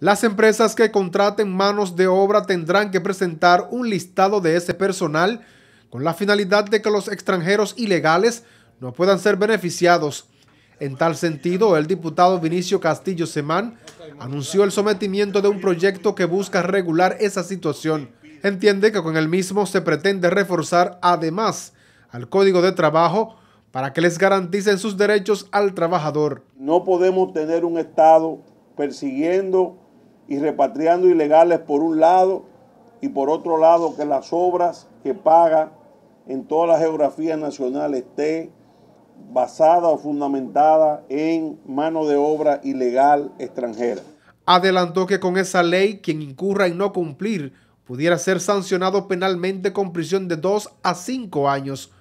Las empresas que contraten manos de obra tendrán que presentar un listado de ese personal con la finalidad de que los extranjeros ilegales no puedan ser beneficiados. En tal sentido, el diputado Vinicio Castillo Semán anunció el sometimiento de un proyecto que busca regular esa situación. Entiende que con el mismo se pretende reforzar además al Código de Trabajo para que les garanticen sus derechos al trabajador. No podemos tener un Estado persiguiendo y repatriando ilegales por un lado y por otro lado que las obras que paga en toda la geografía nacional esté basada o fundamentada en mano de obra ilegal extranjera. Adelantó que con esa ley quien incurra en no cumplir pudiera ser sancionado penalmente con prisión de dos a cinco años.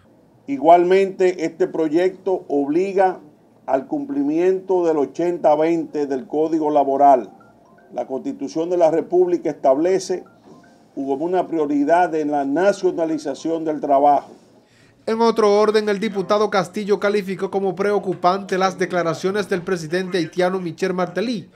Igualmente, este proyecto obliga al cumplimiento del 80-20 del Código Laboral, la Constitución de la República establece como una prioridad la nacionalización del trabajo. En otro orden, el diputado Castillo calificó como preocupante las declaraciones del presidente haitiano Michel Martelly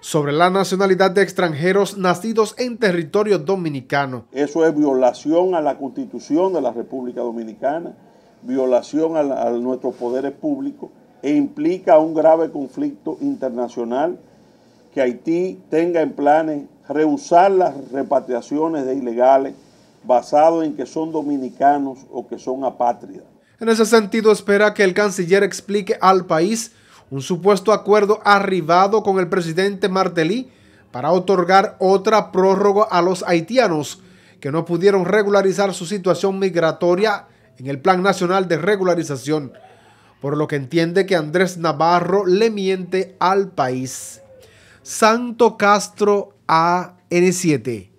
sobre la nacionalidad de extranjeros nacidos en territorio dominicano. Eso es violación a la constitución de la República Dominicana, violación a nuestros poderes públicos e implica un grave conflicto internacional que Haití tenga en planes rehusar las repatriaciones de ilegales basado en que son dominicanos o que son apátridas. En ese sentido, espera que el canciller explique al país un supuesto acuerdo arribado con el presidente Martelly para otorgar otra prórroga a los haitianos que no pudieron regularizar su situación migratoria en el Plan Nacional de Regularización, por lo que entiende que Andrés Navarro le miente al país. Santo Castro AN7.